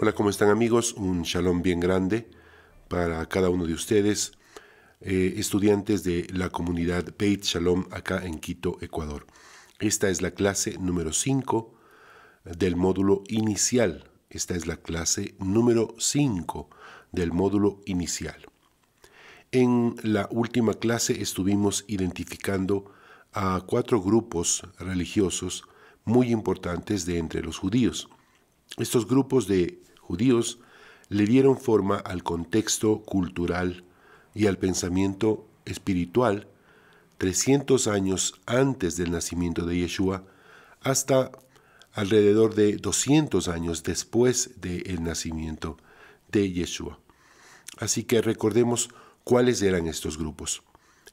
Hola, ¿cómo están amigos? Un shalom bien grande para cada uno de ustedes, eh, estudiantes de la comunidad Beit Shalom acá en Quito, Ecuador. Esta es la clase número 5 del módulo inicial. Esta es la clase número 5 del módulo inicial. En la última clase estuvimos identificando a cuatro grupos religiosos muy importantes de entre los judíos. Estos grupos de judíos le dieron forma al contexto cultural y al pensamiento espiritual 300 años antes del nacimiento de Yeshua hasta alrededor de 200 años después del nacimiento de Yeshua. Así que recordemos cuáles eran estos grupos.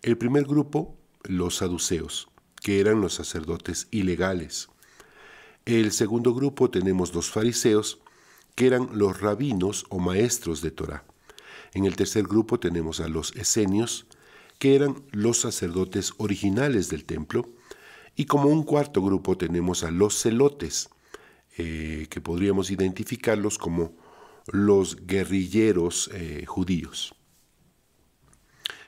El primer grupo, los saduceos, que eran los sacerdotes ilegales. El segundo grupo tenemos los fariseos, que eran los rabinos o maestros de Torá. En el tercer grupo tenemos a los esenios, que eran los sacerdotes originales del templo. Y como un cuarto grupo tenemos a los celotes, eh, que podríamos identificarlos como los guerrilleros eh, judíos.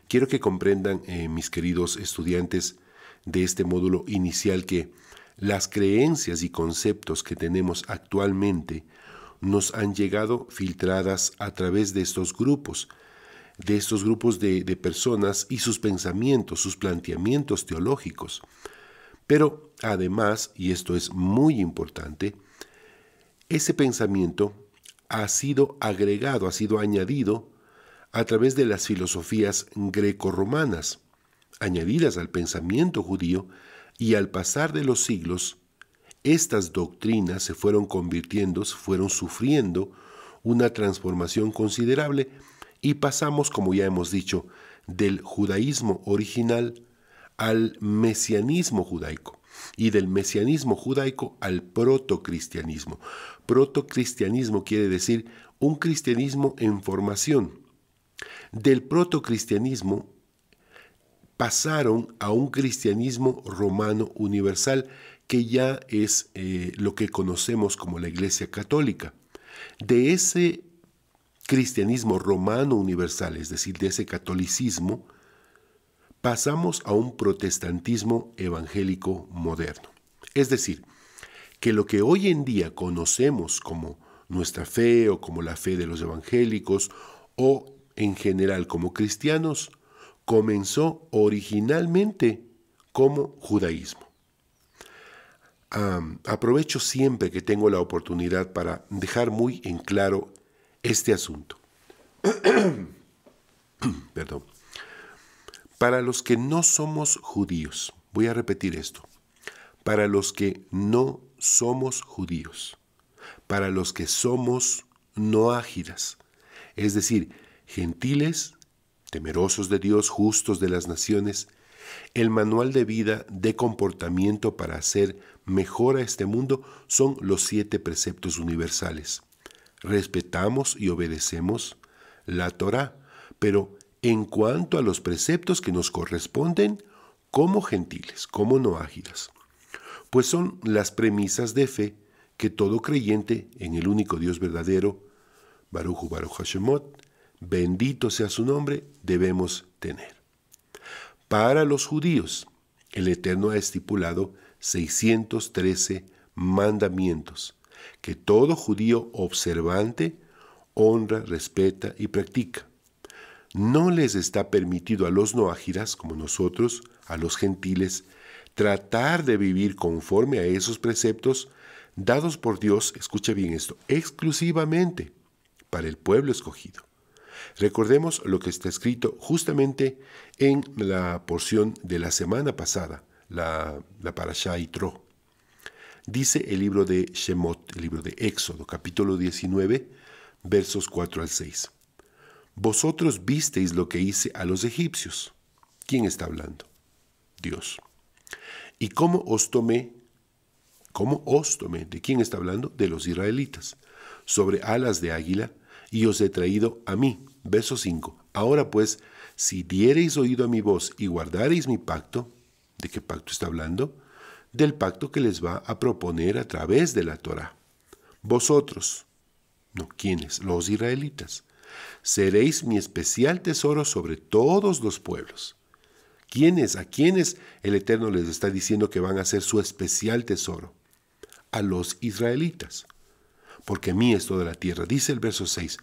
Quiero que comprendan, eh, mis queridos estudiantes de este módulo inicial, que las creencias y conceptos que tenemos actualmente nos han llegado filtradas a través de estos grupos, de estos grupos de, personas y sus pensamientos, sus planteamientos teológicos. Pero además, y esto es muy importante, ese pensamiento ha sido agregado, ha sido añadido a través de las filosofías grecorromanas, añadidas al pensamiento judío, y al pasar de los siglos estas doctrinas se fueron convirtiendo, fueron sufriendo una transformación considerable y pasamos, como ya hemos dicho, del judaísmo original al mesianismo judaico y del mesianismo judaico al protocristianismo. Protocristianismo quiere decir un cristianismo en formación. Del protocristianismo pasaron a un cristianismo romano universal que ya es eh, lo que conocemos como la Iglesia Católica. De ese cristianismo romano universal, es decir, de ese catolicismo, pasamos a un protestantismo evangélico moderno. Es decir, que lo que hoy en día conocemos como nuestra fe o como la fe de los evangélicos o en general como cristianos, comenzó originalmente como judaísmo aprovecho siempre que tengo la oportunidad para dejar muy en claro este asunto. Perdón. Para los que no somos judíos, voy a repetir esto. Para los que no somos judíos, para los que somos no ágidas, es decir, gentiles, temerosos de Dios, justos de las naciones, el manual de vida, de comportamiento para hacer mejor a este mundo son los siete preceptos universales. Respetamos y obedecemos la Torá, pero en cuanto a los preceptos que nos corresponden, como gentiles, como no ágiles, pues son las premisas de fe que todo creyente en el único Dios verdadero, Baruch Baruch Hashemot, bendito sea su nombre, debemos tener. Para los judíos, el Eterno ha estipulado 613 mandamientos que todo judío observante honra, respeta y practica. No les está permitido a los noágiras, como nosotros, a los gentiles, tratar de vivir conforme a esos preceptos dados por Dios, escucha bien esto, exclusivamente para el pueblo escogido. Recordemos lo que está escrito justamente en la porción de la semana pasada, la, la Parashá Yitro. Dice el libro de Shemot, el libro de Éxodo, capítulo 19, versos 4 al 6. Vosotros visteis lo que hice a los egipcios. ¿Quién está hablando? Dios. ¿Y cómo os tomé? ¿Cómo os tomé? ¿De quién está hablando? De los israelitas. Sobre alas de águila y os he traído a mí. Verso 5. Ahora pues, si diereis oído a mi voz y guardareis mi pacto, ¿de qué pacto está hablando? Del pacto que les va a proponer a través de la Torah. Vosotros, no, ¿quiénes? Los israelitas. Seréis mi especial tesoro sobre todos los pueblos. ¿Quiénes? ¿A quiénes el Eterno les está diciendo que van a ser su especial tesoro? A los israelitas porque mí es toda la tierra. Dice el verso 6,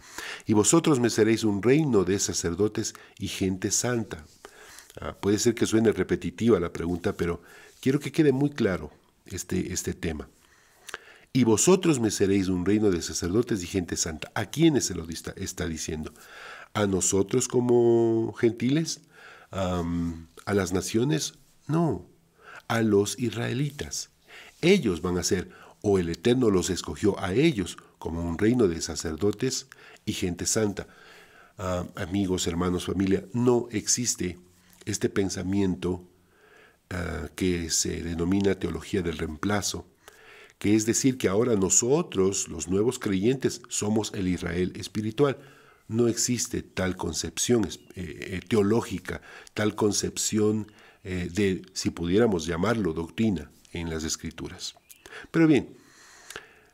y vosotros me seréis un reino de sacerdotes y gente santa. Ah, puede ser que suene repetitiva la pregunta, pero quiero que quede muy claro este, este tema. Y vosotros me seréis un reino de sacerdotes y gente santa. ¿A quiénes se lo está, diciendo? ¿A nosotros como gentiles? ¿A las naciones? No, a los israelitas. Ellos van a ser o el Eterno los escogió a ellos como un reino de sacerdotes y gente santa. Ah, amigos, hermanos, familia, no existe este pensamiento ah, que se denomina teología del reemplazo, que es decir que ahora nosotros, los nuevos creyentes, somos el Israel espiritual. No existe tal concepción eh, eh, teológica, tal concepción eh, de, si pudiéramos llamarlo, doctrina en las escrituras. Pero bien,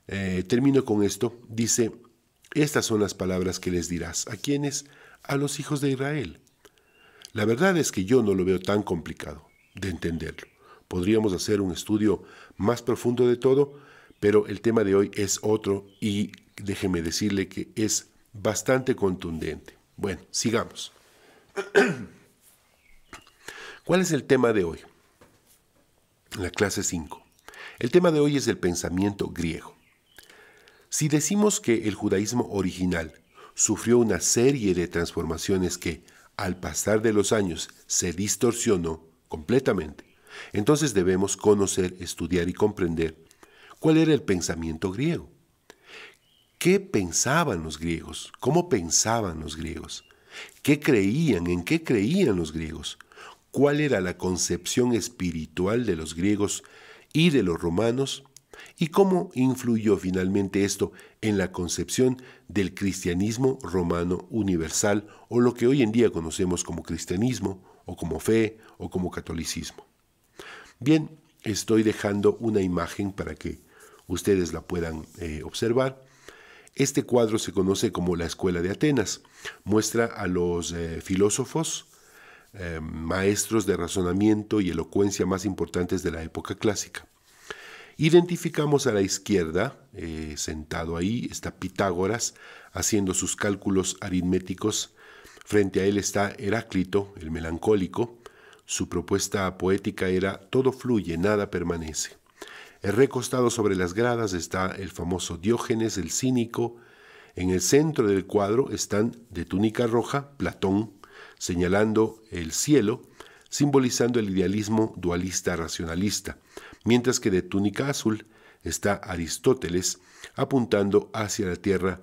eh, termino con esto. Dice, estas son las palabras que les dirás. ¿A quiénes? A los hijos de Israel. La verdad es que yo no lo veo tan complicado de entenderlo. Podríamos hacer un estudio más profundo de todo, pero el tema de hoy es otro y déjeme decirle que es bastante contundente. Bueno, sigamos. ¿Cuál es el tema de hoy? La clase 5. El tema de hoy es el pensamiento griego. Si decimos que el judaísmo original sufrió una serie de transformaciones que, al pasar de los años, se distorsionó completamente, entonces debemos conocer, estudiar y comprender cuál era el pensamiento griego. ¿Qué pensaban los griegos? ¿Cómo pensaban los griegos? ¿Qué creían? ¿En qué creían los griegos? ¿Cuál era la concepción espiritual de los griegos y de los romanos y cómo influyó finalmente esto en la concepción del cristianismo romano universal o lo que hoy en día conocemos como cristianismo o como fe o como catolicismo. Bien, estoy dejando una imagen para que ustedes la puedan eh, observar. Este cuadro se conoce como la Escuela de Atenas. Muestra a los eh, filósofos, eh, maestros de razonamiento y elocuencia más importantes de la época clásica. Identificamos a la izquierda, eh, sentado ahí, está Pitágoras haciendo sus cálculos aritméticos. Frente a él está Heráclito, el melancólico. Su propuesta poética era todo fluye, nada permanece. Recostado sobre las gradas está el famoso Diógenes, el cínico. En el centro del cuadro están, de túnica roja, Platón señalando el cielo, simbolizando el idealismo dualista racionalista, mientras que de túnica azul está Aristóteles apuntando hacia la tierra,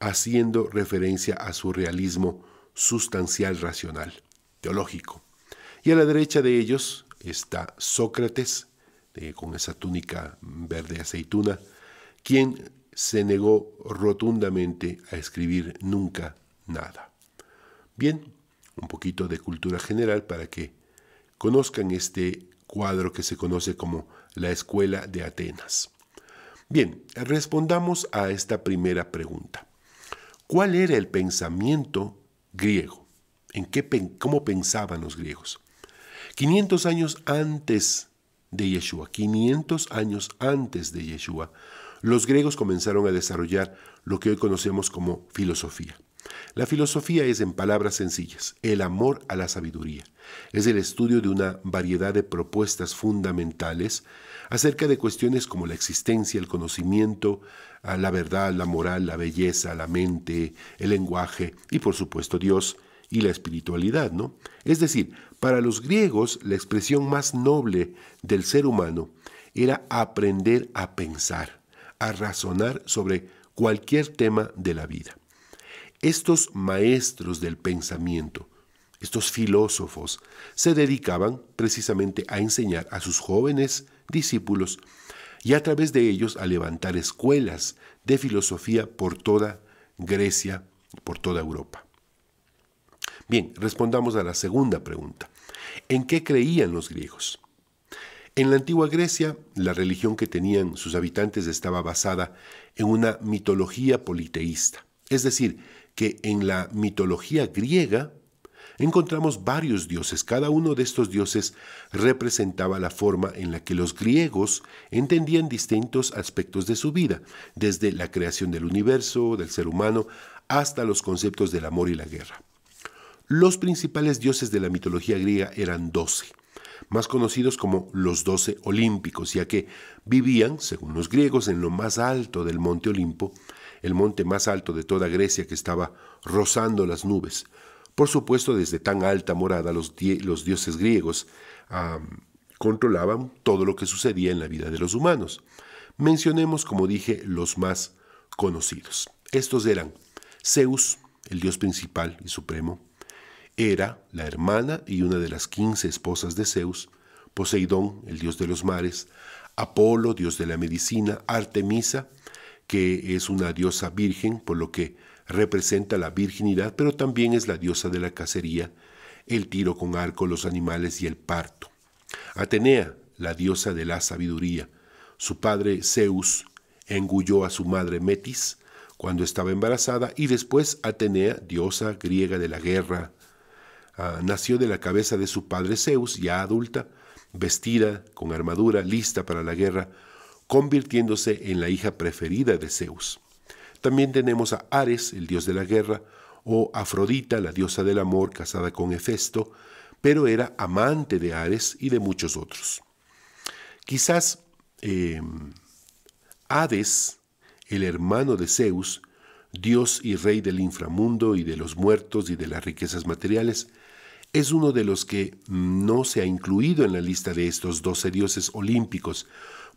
haciendo referencia a su realismo sustancial racional, teológico. Y a la derecha de ellos está Sócrates, eh, con esa túnica verde aceituna, quien se negó rotundamente a escribir nunca nada. Bien, un poquito de cultura general para que conozcan este cuadro que se conoce como la Escuela de Atenas. Bien, respondamos a esta primera pregunta. ¿Cuál era el pensamiento griego? ¿En qué, ¿Cómo pensaban los griegos? 500 años antes de Yeshua, 500 años antes de Yeshua, los griegos comenzaron a desarrollar lo que hoy conocemos como filosofía. La filosofía es, en palabras sencillas, el amor a la sabiduría. Es el estudio de una variedad de propuestas fundamentales acerca de cuestiones como la existencia, el conocimiento, la verdad, la moral, la belleza, la mente, el lenguaje y, por supuesto, Dios y la espiritualidad, ¿no? Es decir, para los griegos la expresión más noble del ser humano era aprender a pensar, a razonar sobre cualquier tema de la vida. Estos maestros del pensamiento, estos filósofos, se dedicaban precisamente a enseñar a sus jóvenes discípulos y a través de ellos a levantar escuelas de filosofía por toda Grecia, por toda Europa. Bien, respondamos a la segunda pregunta. ¿En qué creían los griegos? En la antigua Grecia, la religión que tenían sus habitantes estaba basada en una mitología politeísta, es decir, que en la mitología griega encontramos varios dioses. Cada uno de estos dioses representaba la forma en la que los griegos entendían distintos aspectos de su vida, desde la creación del universo, del ser humano, hasta los conceptos del amor y la guerra. Los principales dioses de la mitología griega eran doce más conocidos como los doce olímpicos, ya que vivían, según los griegos, en lo más alto del monte Olimpo, el monte más alto de toda Grecia que estaba rozando las nubes. Por supuesto, desde tan alta morada los, dioses griegos controlaban todo lo que sucedía en la vida de los humanos. Mencionemos, como dije, los más conocidos. Estos eran Zeus, el dios principal y supremo, Hera, la hermana y una de las quince esposas de Zeus, Poseidón, el dios de los mares, Apolo, dios de la medicina, Artemisa, que es una diosa virgen, por lo que representa la virginidad, pero también es la diosa de la cacería, el tiro con arco, los animales y el parto. Atenea, la diosa de la sabiduría. Su padre Zeus engulló a su madre Metis cuando estaba embarazada y después Atenea, diosa griega de la guerra, ah, nació de la cabeza de su padre Zeus, ya adulta, vestida con armadura, lista para la guerra, convirtiéndose en la hija preferida de Zeus. También tenemos a Ares, el dios de la guerra, o Afrodita, la diosa del amor, casada con Hefesto, pero era amante de Ares y de muchos otros. Quizás em, Hades, el hermano de Zeus, dios y rey del inframundo y de los muertos y de las riquezas materiales, es uno de los que no se ha incluido en la lista de estos doce dioses olímpicos,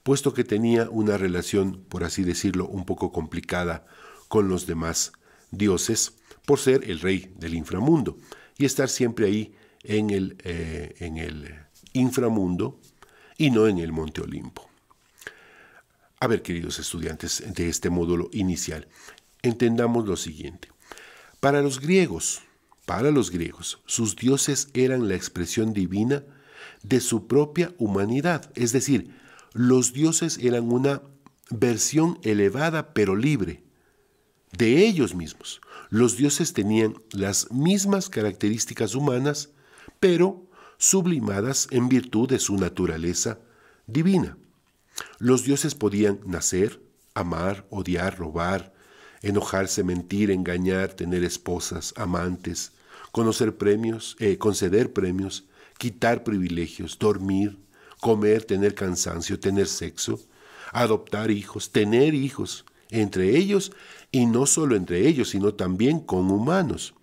puesto que tenía una relación, por así decirlo, un poco complicada con los demás dioses, por ser el rey del inframundo y estar siempre ahí en el, eh, en el inframundo y no en el Monte Olimpo. A ver, queridos estudiantes de este módulo inicial, entendamos lo siguiente. Para los griegos, para los griegos, sus dioses eran la expresión divina de su propia humanidad, es decir, los dioses eran una versión elevada pero libre de ellos mismos. Los dioses tenían las mismas características humanas, pero sublimadas en virtud de su naturaleza divina. Los dioses podían nacer, amar, odiar, robar, enojarse, mentir, engañar, tener esposas, amantes, conocer premios, eh, conceder premios, quitar privilegios, dormir, comer, tener cansancio, tener sexo, adoptar hijos, tener hijos, entre ellos y no solo entre ellos, sino también con humanos.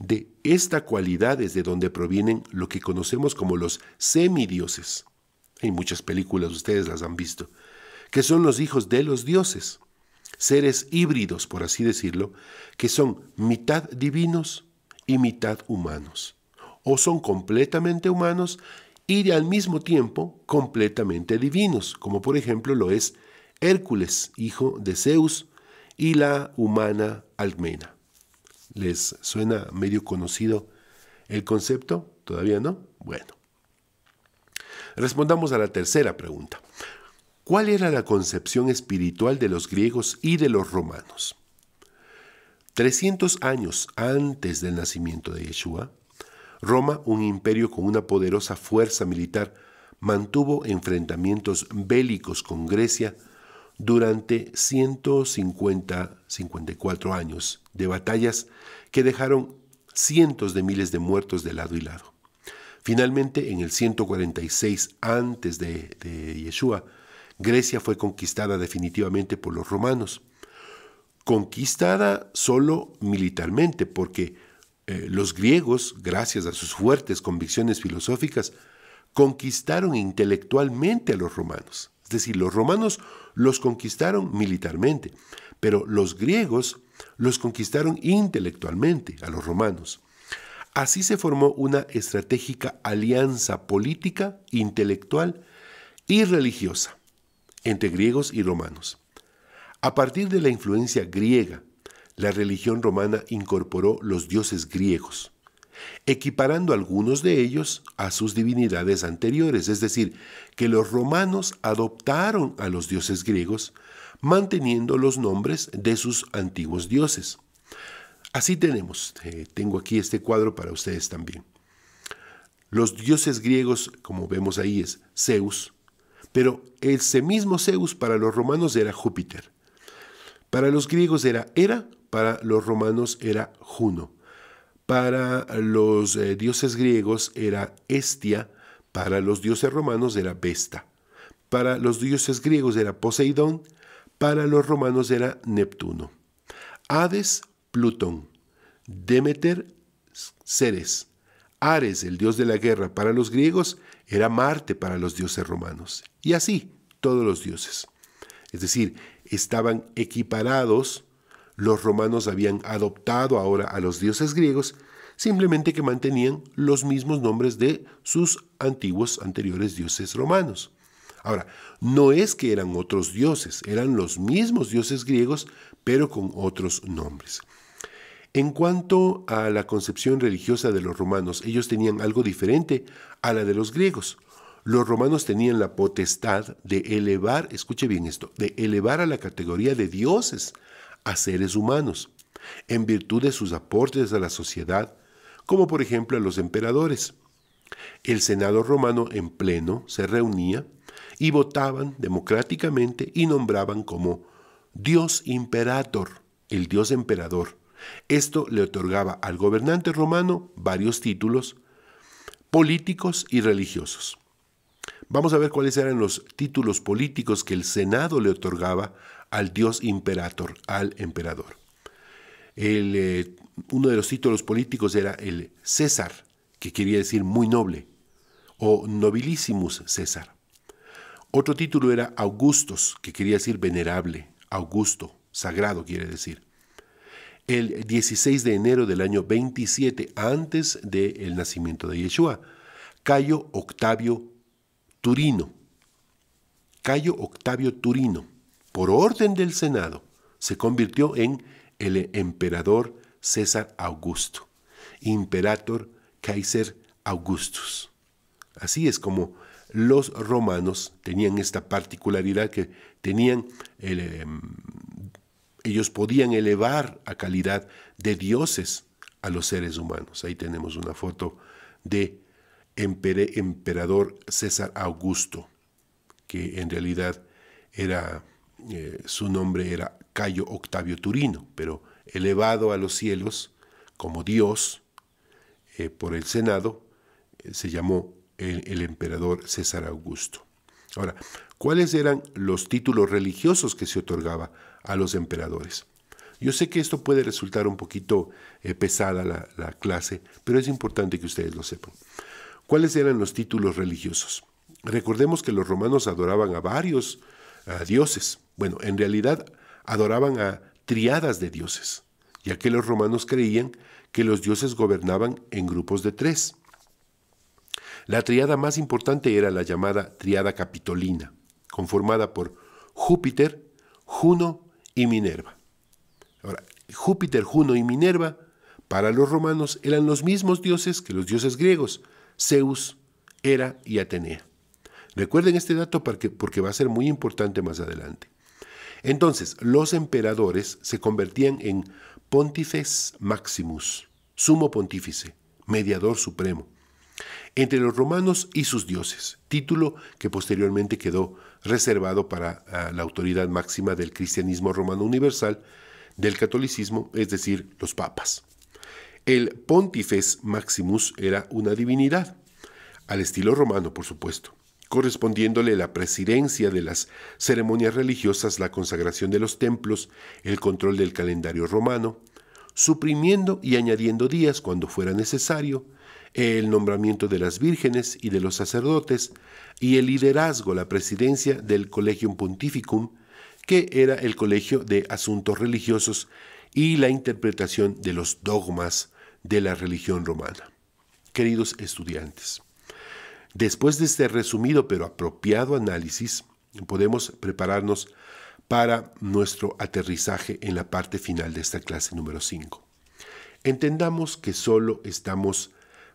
De esta cualidad es de donde provienen lo que conocemos como los semidioses. En muchas películas ustedes las han visto, que son los hijos de los dioses, seres híbridos, por así decirlo, que son mitad divinos y mitad humanos, o son completamente humanos y al mismo tiempo completamente divinos, como por ejemplo lo es Hércules, hijo de Zeus, y la humana Almena. ¿Les suena medio conocido el concepto? ¿Todavía no? Bueno. Respondamos a la tercera pregunta. ¿Cuál era la concepción espiritual de los griegos y de los romanos? 300 años antes del nacimiento de Yeshua, Roma, un imperio con una poderosa fuerza militar, mantuvo enfrentamientos bélicos con Grecia durante 150-54 años de batallas que dejaron cientos de miles de muertos de lado y lado. Finalmente, en el 146 antes de, de Yeshua, Grecia fue conquistada definitivamente por los romanos. Conquistada solo militarmente, porque eh, los griegos, gracias a sus fuertes convicciones filosóficas, conquistaron intelectualmente a los romanos. Es decir, los romanos los conquistaron militarmente, pero los griegos los conquistaron intelectualmente a los romanos. Así se formó una estratégica alianza política, intelectual y religiosa entre griegos y romanos. A partir de la influencia griega la religión romana incorporó los dioses griegos, equiparando algunos de ellos a sus divinidades anteriores, es decir, que los romanos adoptaron a los dioses griegos, manteniendo los nombres de sus antiguos dioses. Así tenemos, eh, tengo aquí este cuadro para ustedes también. Los dioses griegos, como vemos ahí, es Zeus, pero ese mismo Zeus para los romanos era Júpiter. Para los griegos era Hera para los romanos era Juno, para los eh, dioses griegos era Estia, para los dioses romanos era Vesta, para los dioses griegos era Poseidón, para los romanos era Neptuno. Hades, Plutón, Demeter, Ceres, Ares, el dios de la guerra para los griegos, era Marte para los dioses romanos, y así todos los dioses. Es decir, estaban equiparados los romanos habían adoptado ahora a los dioses griegos, simplemente que mantenían los mismos nombres de sus antiguos anteriores dioses romanos. Ahora, no es que eran otros dioses, eran los mismos dioses griegos, pero con otros nombres. En cuanto a la concepción religiosa de los romanos, ellos tenían algo diferente a la de los griegos. Los romanos tenían la potestad de elevar, escuche bien esto, de elevar a la categoría de dioses a seres humanos, en virtud de sus aportes a la sociedad, como por ejemplo a los emperadores. El Senado romano en pleno se reunía y votaban democráticamente y nombraban como Dios Imperator, el Dios Emperador. Esto le otorgaba al gobernante romano varios títulos políticos y religiosos. Vamos a ver cuáles eran los títulos políticos que el Senado le otorgaba al dios imperator, al emperador. El, eh, uno de los títulos políticos era el César, que quería decir muy noble, o nobilissimus César. Otro título era Augustus, que quería decir venerable, augusto, sagrado quiere decir. El 16 de enero del año 27 antes del nacimiento de Yeshua, Cayo Octavio Turino. Cayo Octavio Turino por orden del Senado, se convirtió en el emperador César Augusto, imperator Kaiser Augustus. Así es como los romanos tenían esta particularidad que tenían em, ellos podían elevar a calidad de dioses a los seres humanos. Ahí tenemos una foto de emperador César Augusto, que en realidad era eh, su nombre era Cayo Octavio Turino, pero elevado a los cielos como Dios eh, por el Senado, eh, se llamó el, emperador César Augusto. Ahora, ¿cuáles eran los títulos religiosos que se otorgaba a los emperadores? Yo sé que esto puede resultar un poquito pesada la, la, clase, pero es importante que ustedes lo sepan. ¿Cuáles eran los títulos religiosos? Recordemos que los romanos adoraban a varios a dioses. Bueno, en realidad adoraban a triadas de dioses, ya que los romanos creían que los dioses gobernaban en grupos de tres. La triada más importante era la llamada triada capitolina, conformada por Júpiter, Juno y Minerva. Ahora, Júpiter, Juno y Minerva para los romanos eran los mismos dioses que los dioses griegos, Zeus, Hera y Atenea. Recuerden este dato porque, va a ser muy importante más adelante. Entonces, los emperadores se convertían en pontifes maximus, sumo pontífice, mediador supremo, entre los romanos y sus dioses, título que posteriormente quedó reservado para ah, la autoridad máxima del cristianismo romano universal, del catolicismo, es decir, los papas. El pontífes maximus era una divinidad, al estilo romano, por supuesto correspondiéndole la presidencia de las ceremonias religiosas, la consagración de los templos, el control del calendario romano, suprimiendo y añadiendo días cuando fuera necesario, el nombramiento de las vírgenes y de los sacerdotes, y el liderazgo, la presidencia del colegium Pontificum, que era el colegio de asuntos religiosos, y la interpretación de los dogmas de la religión romana. Queridos estudiantes, Después de este resumido pero apropiado análisis, podemos prepararnos para nuestro aterrizaje en la parte final de esta clase número 5. Entendamos que solo estamos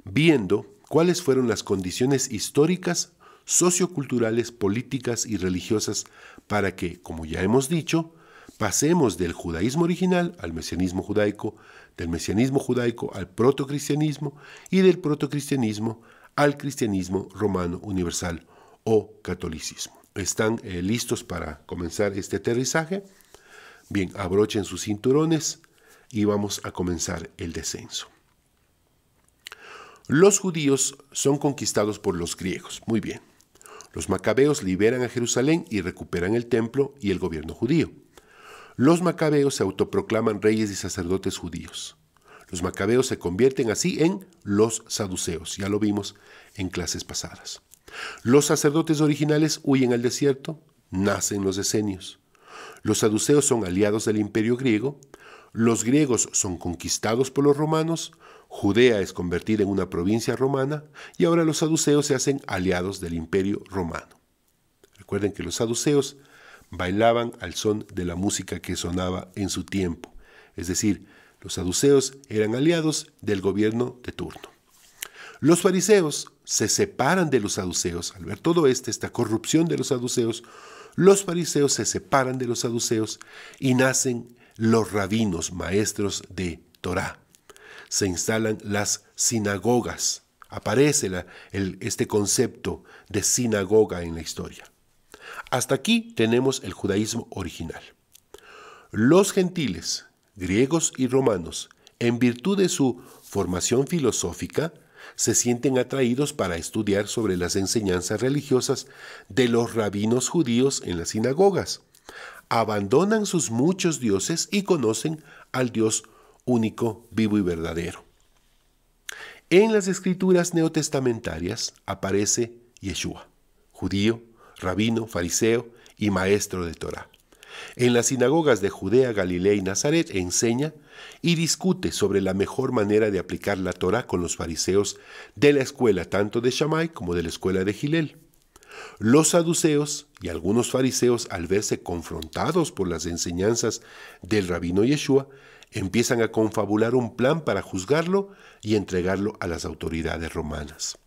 viendo cuáles fueron las condiciones históricas, socioculturales, políticas y religiosas para que, como ya hemos dicho, pasemos del judaísmo original al mesianismo judaico, del mesianismo judaico al protocristianismo y del protocristianismo al cristianismo romano universal o catolicismo. ¿Están eh, listos para comenzar este aterrizaje? Bien, abrochen sus cinturones y vamos a comenzar el descenso. Los judíos son conquistados por los griegos. Muy bien. Los macabeos liberan a Jerusalén y recuperan el templo y el gobierno judío. Los macabeos se autoproclaman reyes y sacerdotes judíos. Los macabeos se convierten así en los saduceos, ya lo vimos en clases pasadas. Los sacerdotes originales huyen al desierto, nacen los decenios. Los saduceos son aliados del imperio griego, los griegos son conquistados por los romanos, Judea es convertida en una provincia romana y ahora los saduceos se hacen aliados del imperio romano. Recuerden que los saduceos bailaban al son de la música que sonaba en su tiempo, es decir, los saduceos eran aliados del gobierno de turno. Los fariseos se separan de los saduceos. Al ver todo esto, esta corrupción de los saduceos, los fariseos se separan de los saduceos y nacen los rabinos, maestros de Torá. Se instalan las sinagogas. Aparece la, este concepto de sinagoga en la historia. Hasta aquí tenemos el judaísmo original. Los gentiles, griegos y romanos, en virtud de su formación filosófica, se sienten atraídos para estudiar sobre las enseñanzas religiosas de los rabinos judíos en las sinagogas. Abandonan sus muchos dioses y conocen al Dios único, vivo y verdadero. En las escrituras neotestamentarias aparece Yeshua, judío, rabino, fariseo y maestro de Torah. En las sinagogas de Judea, Galilea y Nazaret enseña y discute sobre la mejor manera de aplicar la Torah con los fariseos de la escuela tanto de Shammai como de la escuela de Gilel. Los saduceos y algunos fariseos, al verse confrontados por las enseñanzas del rabino Yeshua, empiezan a confabular un plan para juzgarlo y entregarlo a las autoridades romanas.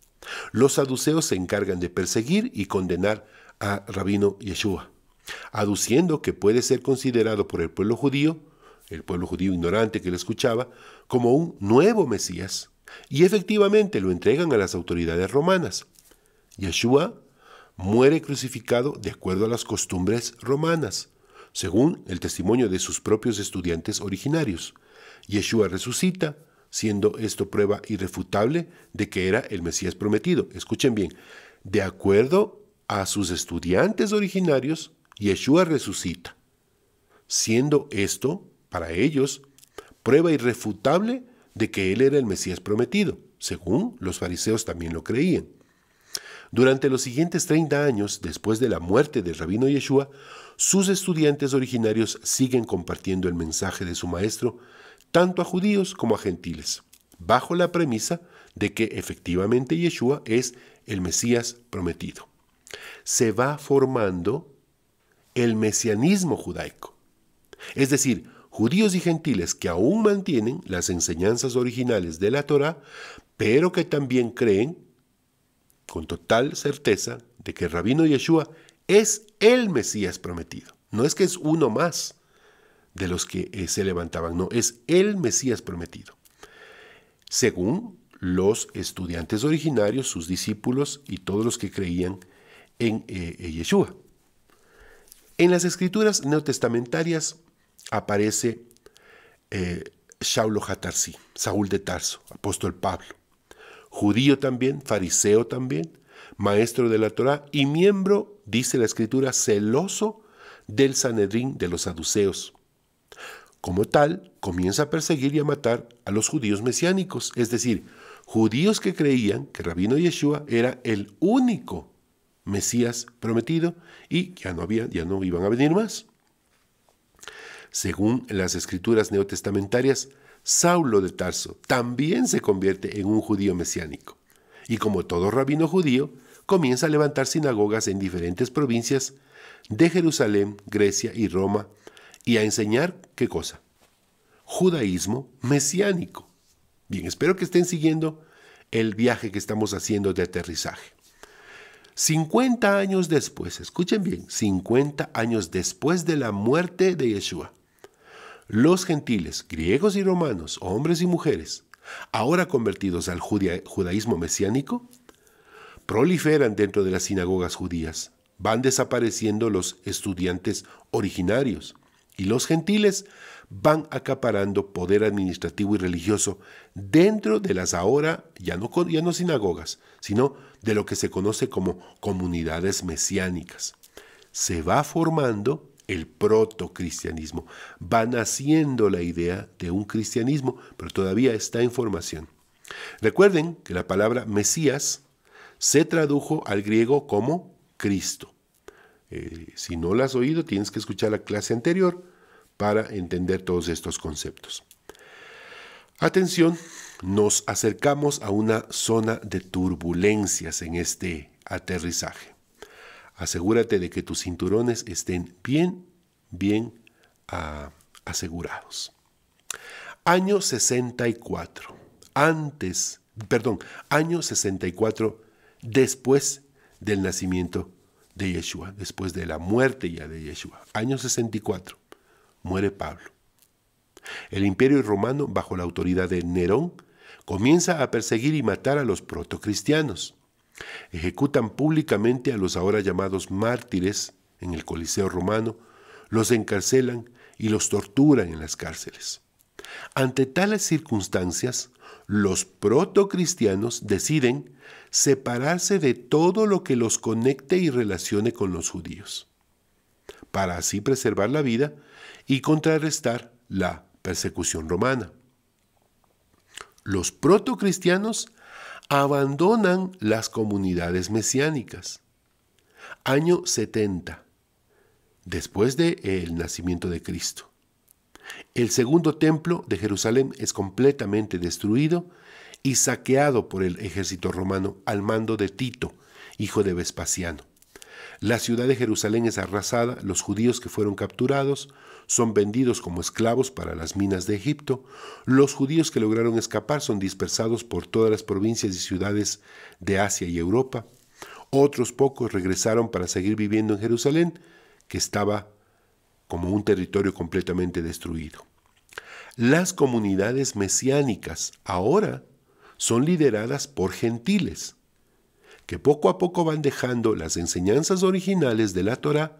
Los saduceos se encargan de perseguir y condenar a rabino Yeshua aduciendo que puede ser considerado por el pueblo judío, el pueblo judío ignorante que lo escuchaba, como un nuevo Mesías, y efectivamente lo entregan a las autoridades romanas. Yeshua muere crucificado de acuerdo a las costumbres romanas, según el testimonio de sus propios estudiantes originarios. Yeshua resucita, siendo esto prueba irrefutable de que era el Mesías prometido. Escuchen bien, de acuerdo a sus estudiantes originarios, Yeshua resucita, siendo esto, para ellos, prueba irrefutable de que Él era el Mesías prometido, según los fariseos también lo creían. Durante los siguientes 30 años, después de la muerte del rabino Yeshua, sus estudiantes originarios siguen compartiendo el mensaje de su maestro, tanto a judíos como a gentiles, bajo la premisa de que efectivamente Yeshua es el Mesías prometido. Se va formando el mesianismo judaico. Es decir, judíos y gentiles que aún mantienen las enseñanzas originales de la Torá, pero que también creen con total certeza de que el rabino Yeshua es el Mesías prometido. No es que es uno más de los que eh, se levantaban, no, es el Mesías prometido. Según los estudiantes originarios, sus discípulos y todos los que creían en eh, eh, Yeshua. En las escrituras neotestamentarias aparece eh, Saulo Saúl de Tarso, apóstol Pablo, judío también, fariseo también, maestro de la Torá y miembro, dice la escritura, celoso del Sanedrín de los saduceos. Como tal, comienza a perseguir y a matar a los judíos mesiánicos, es decir, judíos que creían que Rabino Yeshua era el único Mesías prometido y ya no, había, ya no iban a venir más. Según las escrituras neotestamentarias, Saulo de Tarso también se convierte en un judío mesiánico y como todo rabino judío, comienza a levantar sinagogas en diferentes provincias de Jerusalén, Grecia y Roma y a enseñar qué cosa? Judaísmo mesiánico. Bien, espero que estén siguiendo el viaje que estamos haciendo de aterrizaje. 50 años después, escuchen bien, 50 años después de la muerte de Yeshua, los gentiles, griegos y romanos, hombres y mujeres, ahora convertidos al judaísmo mesiánico, proliferan dentro de las sinagogas judías. Van desapareciendo los estudiantes originarios y los gentiles van acaparando poder administrativo y religioso dentro de las ahora ya no, sinagogas, sino de lo que se conoce como comunidades mesiánicas. Se va formando el protocristianismo, va naciendo la idea de un cristianismo, pero todavía está en formación. Recuerden que la palabra Mesías se tradujo al griego como Cristo. Eh, si no la has oído, tienes que escuchar la clase anterior para entender todos estos conceptos. Atención, nos acercamos a una zona de turbulencias en este aterrizaje. Asegúrate de que tus cinturones estén bien, bien ah, asegurados. Año 64, antes, perdón, año 64 después del nacimiento de Yeshua, después de la muerte ya de Yeshua, año 64 muere Pablo. El imperio romano, bajo la autoridad de Nerón, comienza a perseguir y matar a los protocristianos. Ejecutan públicamente a los ahora llamados mártires en el Coliseo romano, los encarcelan y los torturan en las cárceles. Ante tales circunstancias, los protocristianos deciden separarse de todo lo que los conecte y relacione con los judíos, para así preservar la vida y contrarrestar la persecución romana. Los protocristianos abandonan las comunidades mesiánicas. Año 70, después del eh, el nacimiento de Cristo. El segundo templo de Jerusalén es completamente destruido y saqueado por el ejército romano al mando de Tito, hijo de Vespasiano. La ciudad de Jerusalén es arrasada, los judíos que fueron capturados son vendidos como esclavos para las minas de Egipto, los judíos que lograron escapar son dispersados por todas las provincias y ciudades de Asia y Europa, otros pocos regresaron para seguir viviendo en Jerusalén, que estaba como un territorio completamente destruido. Las comunidades mesiánicas ahora son lideradas por gentiles, que poco a poco van dejando las enseñanzas originales de la Torá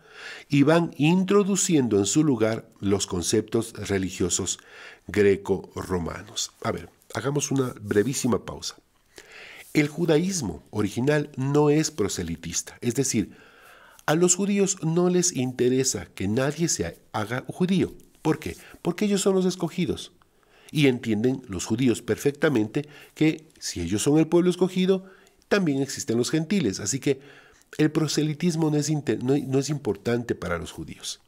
y van introduciendo en su lugar los conceptos religiosos greco-romanos. A ver, hagamos una brevísima pausa. El judaísmo original no es proselitista, es decir, a los judíos no les interesa que nadie se haga judío. ¿Por qué? Porque ellos son los escogidos. Y entienden los judíos perfectamente que si ellos son el pueblo escogido, también existen los gentiles, así que el proselitismo no es, es importante para los judíos,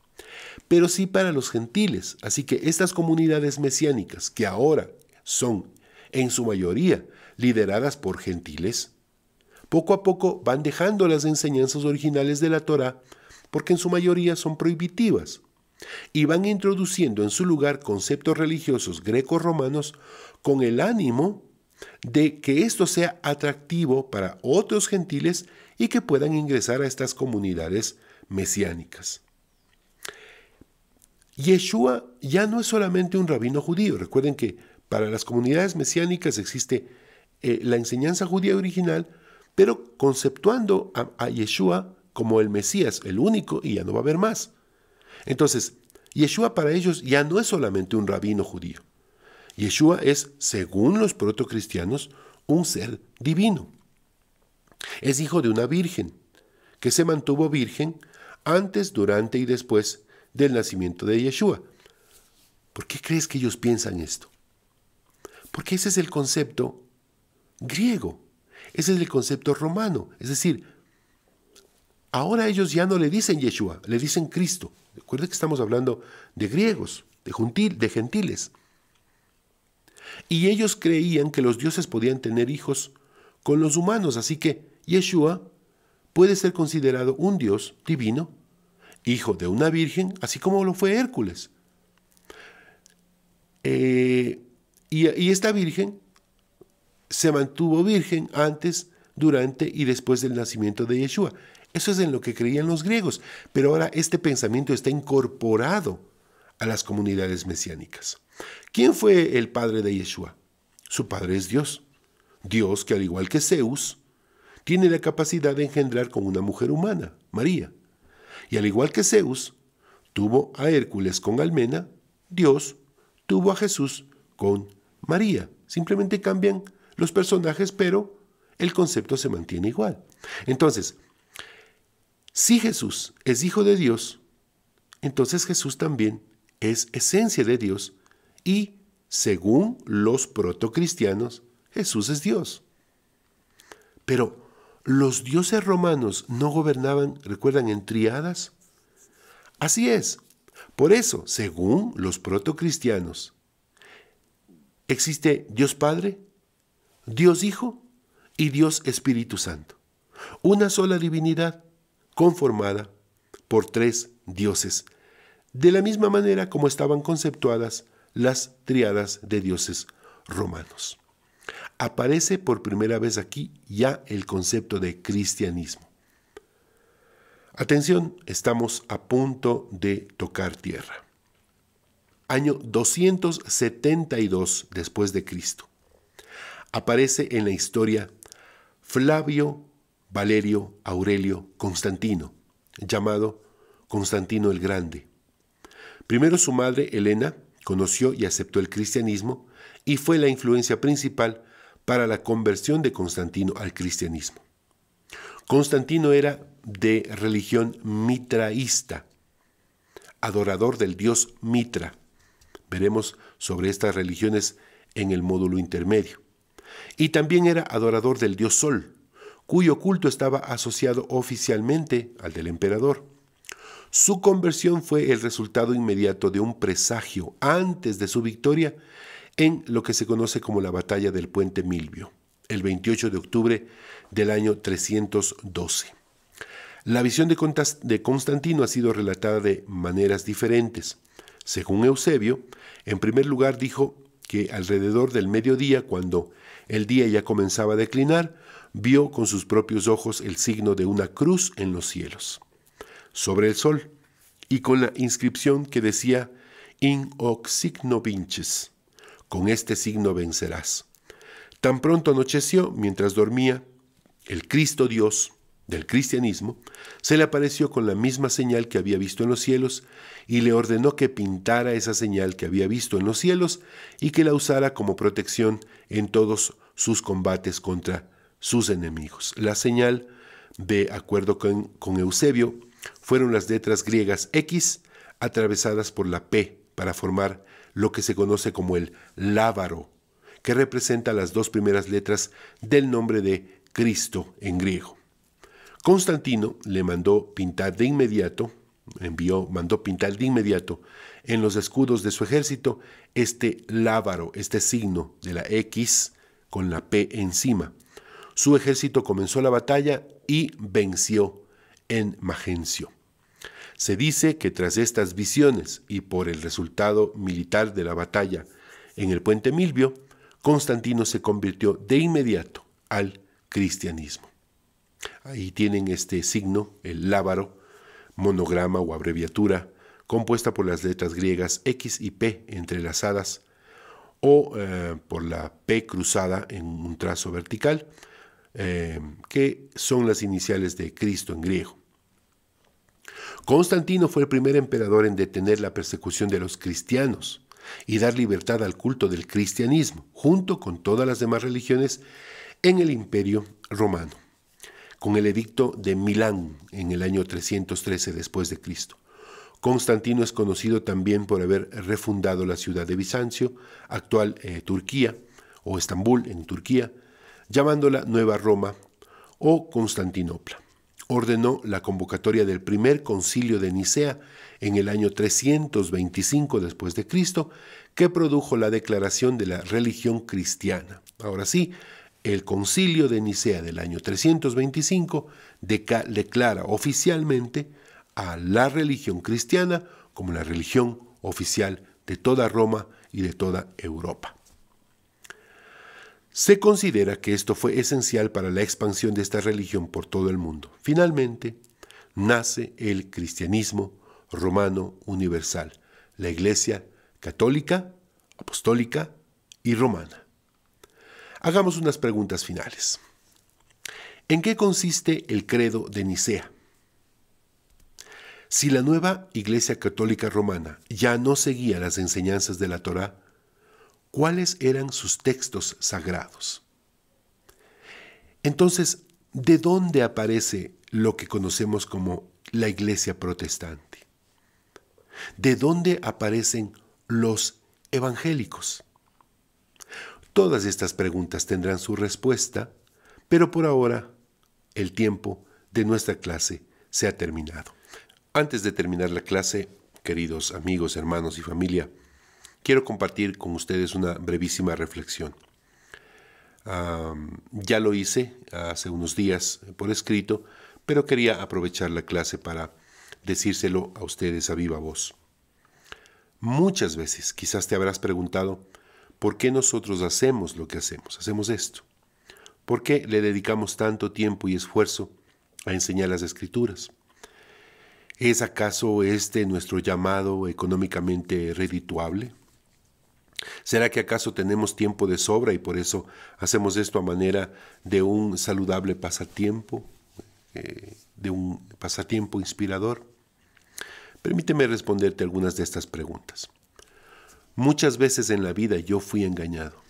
pero sí para los gentiles, así que estas comunidades mesiánicas que ahora son en su mayoría lideradas por gentiles, poco a poco van dejando las enseñanzas originales de la Torá porque en su mayoría son prohibitivas y van introduciendo en su lugar conceptos religiosos greco-romanos con el ánimo de que esto sea atractivo para otros gentiles y que puedan ingresar a estas comunidades mesiánicas. Yeshua ya no es solamente un rabino judío. Recuerden que para las comunidades mesiánicas existe eh, la enseñanza judía original, pero conceptuando a Yeshua como el Mesías, el único, y ya no va a haber más. Entonces, Yeshua para ellos ya no es solamente un rabino judío. Yeshua es, según los protocristianos, un ser divino. Es hijo de una virgen, que se mantuvo virgen antes, durante y después del nacimiento de Yeshua. ¿Por qué crees que ellos piensan esto? Porque ese es el concepto griego, ese es el concepto romano, es decir, ahora ellos ya no le dicen Yeshua, le dicen Cristo. Recuerda que estamos hablando de griegos, de, de gentiles. Y ellos creían que los dioses podían tener hijos con los humanos, así que Yeshua puede ser considerado un dios divino, hijo de una virgen, así como lo fue Hércules. Eh, y esta virgen se mantuvo virgen antes, durante y después del nacimiento de Yeshua. Eso es en lo que creían los griegos, pero ahora este pensamiento está incorporado a las comunidades mesiánicas. ¿Quién fue el padre de Yeshua? Su padre es Dios. Dios que al igual que Zeus, tiene la capacidad de engendrar con una mujer humana, María. Y al igual que Zeus, tuvo a Hércules con Almena, Dios tuvo a Jesús con María. Simplemente cambian los personajes, pero el concepto se mantiene igual. Entonces, si Jesús es hijo de Dios, entonces Jesús también es esencia de Dios y, según los protocristianos, Jesús es Dios. Pero, ¿los dioses romanos no gobernaban, recuerdan, en triadas? Así es. Por eso, según los protocristianos, existe Dios Padre, Dios Hijo y Dios Espíritu Santo. Una sola divinidad conformada por tres dioses, de la misma manera como estaban conceptuadas las triadas de dioses romanos. Aparece por primera vez aquí ya el concepto de cristianismo. Atención, estamos a punto de tocar tierra. Año 272 después de Cristo. Aparece en la historia Flavio Valerio Aurelio Constantino, llamado Constantino el Grande. Primero su madre elena conoció y aceptó el cristianismo y fue la influencia principal para la conversión de Constantino al cristianismo. Constantino era de religión mitraísta, adorador del dios Mitra. Veremos sobre estas religiones en el módulo intermedio. Y también era adorador del dios Sol, cuyo culto estaba asociado oficialmente al del emperador. Su conversión fue el resultado inmediato de un presagio antes de su victoria en lo que se conoce como la batalla del puente Milvio, el 28 de octubre del año 312. La visión de Constantino ha sido relatada de maneras diferentes. Según Eusebio, en primer lugar dijo que alrededor del mediodía, cuando el día ya comenzaba a declinar, vio con sus propios ojos el signo de una cruz en los cielos sobre el sol y con la inscripción que decía In hoc signo vinces, con este signo vencerás. Tan pronto anocheció, mientras dormía, el Cristo Dios del cristianismo se le apareció con la misma señal que había visto en los cielos y le ordenó que pintara esa señal que había visto en los cielos y que la usara como protección en todos sus combates contra sus enemigos. La señal, de acuerdo con, con Eusebio, fueron las letras griegas X atravesadas por la P para formar lo que se conoce como el lábaro, que representa las dos primeras letras del nombre de Cristo en griego. Constantino le mandó pintar de inmediato, envió, mandó pintar de inmediato en los escudos de su ejército este lábaro, este signo de la X con la P encima. Su ejército comenzó la batalla y venció en Magencio. Se dice que tras estas visiones y por el resultado militar de la batalla en el puente Milvio, Constantino se convirtió de inmediato al cristianismo. Ahí tienen este signo, el lábaro, monograma o abreviatura, compuesta por las letras griegas X y P entrelazadas o eh, por la P cruzada en un trazo vertical, eh, que son las iniciales de Cristo en griego. Constantino fue el primer emperador en detener la persecución de los cristianos y dar libertad al culto del cristianismo, junto con todas las demás religiones, en el imperio romano, con el edicto de Milán en el año 313 después de Cristo. Constantino es conocido también por haber refundado la ciudad de Bizancio, actual eh, Turquía, o Estambul en Turquía, llamándola Nueva Roma o Constantinopla ordenó la convocatoria del primer concilio de Nicea en el año 325 después de Cristo, que produjo la declaración de la religión cristiana. Ahora sí, el concilio de Nicea del año 325 declara oficialmente a la religión cristiana como la religión oficial de toda Roma y de toda Europa. Se considera que esto fue esencial para la expansión de esta religión por todo el mundo. Finalmente, nace el cristianismo romano universal, la Iglesia católica, apostólica y romana. Hagamos unas preguntas finales. ¿En qué consiste el credo de Nicea? Si la nueva Iglesia Católica Romana ya no seguía las enseñanzas de la Torá, cuáles eran sus textos sagrados. Entonces, ¿de dónde aparece lo que conocemos como la iglesia protestante? ¿De dónde aparecen los evangélicos? Todas estas preguntas tendrán su respuesta, pero por ahora el tiempo de nuestra clase se ha terminado. Antes de terminar la clase, queridos amigos, hermanos y familia, quiero compartir con ustedes una brevísima reflexión. ya lo hice hace unos días por escrito, pero quería aprovechar la clase para decírselo a ustedes a viva voz. Muchas veces quizás te habrás preguntado, ¿por qué nosotros hacemos lo que hacemos? Hacemos esto. ¿Por qué le dedicamos tanto tiempo y esfuerzo a enseñar las escrituras? ¿Es acaso este nuestro llamado económicamente redituable? ¿Será que acaso tenemos tiempo de sobra y por eso hacemos esto a manera de un saludable pasatiempo, eh, de un pasatiempo inspirador? Permíteme responderte algunas de estas preguntas. Muchas veces en la vida yo fui engañado.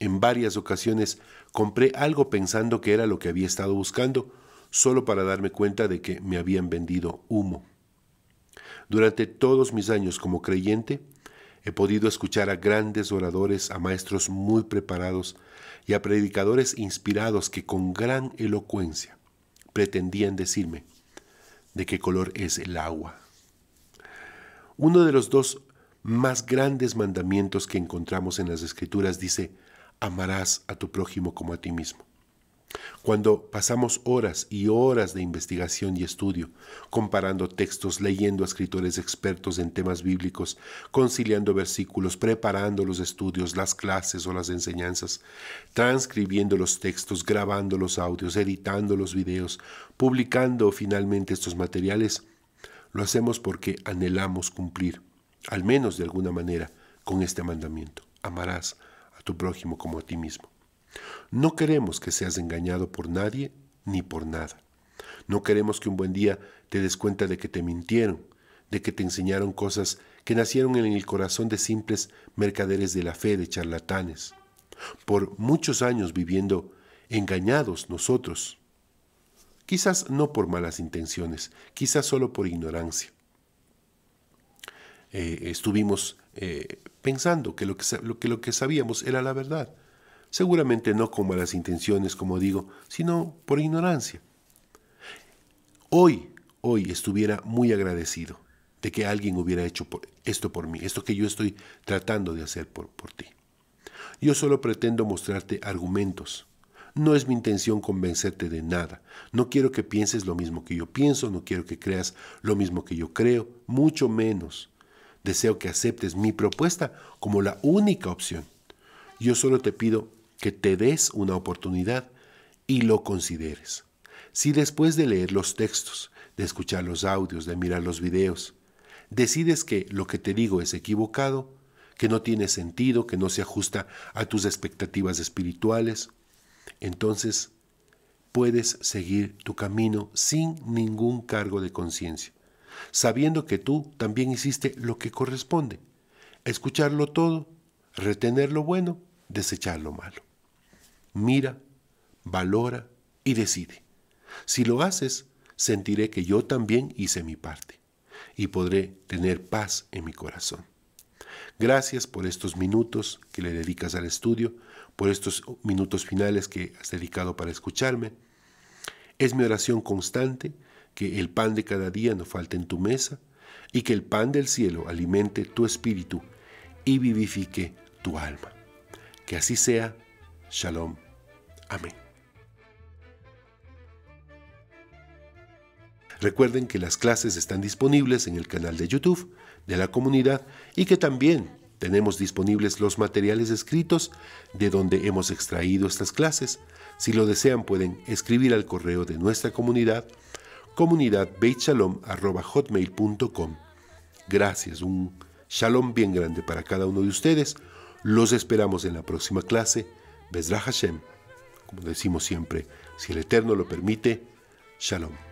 En varias ocasiones compré algo pensando que era lo que había estado buscando, solo para darme cuenta de que me habían vendido humo. Durante todos mis años como creyente, He podido escuchar a grandes oradores, a maestros muy preparados y a predicadores inspirados que con gran elocuencia pretendían decirme de qué color es el agua. Uno de los dos más grandes mandamientos que encontramos en las Escrituras dice, amarás a tu prójimo como a ti mismo. Cuando pasamos horas y horas de investigación y estudio, comparando textos, leyendo a escritores expertos en temas bíblicos, conciliando versículos, preparando los estudios, las clases o las enseñanzas, transcribiendo los textos, grabando los audios, editando los videos, publicando finalmente estos materiales, lo hacemos porque anhelamos cumplir, al menos de alguna manera, con este mandamiento. Amarás a tu prójimo como a ti mismo. No queremos que seas engañado por nadie ni por nada. No queremos que un buen día te des cuenta de que te mintieron, de que te enseñaron cosas que nacieron en el corazón de simples mercaderes de la fe, de charlatanes. Por muchos años viviendo engañados nosotros. Quizás no por malas intenciones, quizás solo por ignorancia. Eh, estuvimos eh, pensando que, lo que lo que sabíamos era la verdad Seguramente no con las intenciones, como digo, sino por ignorancia. Hoy, hoy estuviera muy agradecido de que alguien hubiera hecho esto por mí, esto que yo estoy tratando de hacer por, por ti. Yo solo pretendo mostrarte argumentos. No es mi intención convencerte de nada. No quiero que pienses lo mismo que yo pienso, no quiero que creas lo mismo que yo creo, mucho menos. Deseo que aceptes mi propuesta como la única opción. Yo solo te pido que te des una oportunidad y lo consideres. Si después de leer los textos, de escuchar los audios, de mirar los videos, decides que lo que te digo es equivocado, que no tiene sentido, que no se ajusta a tus expectativas espirituales, entonces puedes seguir tu camino sin ningún cargo de conciencia, sabiendo que tú también hiciste lo que corresponde, escucharlo todo, retener lo bueno, desechar lo malo mira, valora y decide. Si lo haces, sentiré que yo también hice mi parte y podré tener paz en mi corazón. Gracias por estos minutos que le dedicas al estudio, por estos minutos finales que has dedicado para escucharme. Es mi oración constante que el pan de cada día no falte en tu mesa y que el pan del cielo alimente tu espíritu y vivifique tu alma. Que así sea Shalom. Amén. Recuerden que las clases están disponibles en el canal de YouTube de la comunidad y que también tenemos disponibles los materiales escritos de donde hemos extraído estas clases. Si lo desean pueden escribir al correo de nuestra comunidad comunidadbeitshalom.com. Gracias, un shalom bien grande para cada uno de ustedes. Los esperamos en la próxima clase. Bezra Hashem, como decimos siempre, si el Eterno lo permite, Shalom.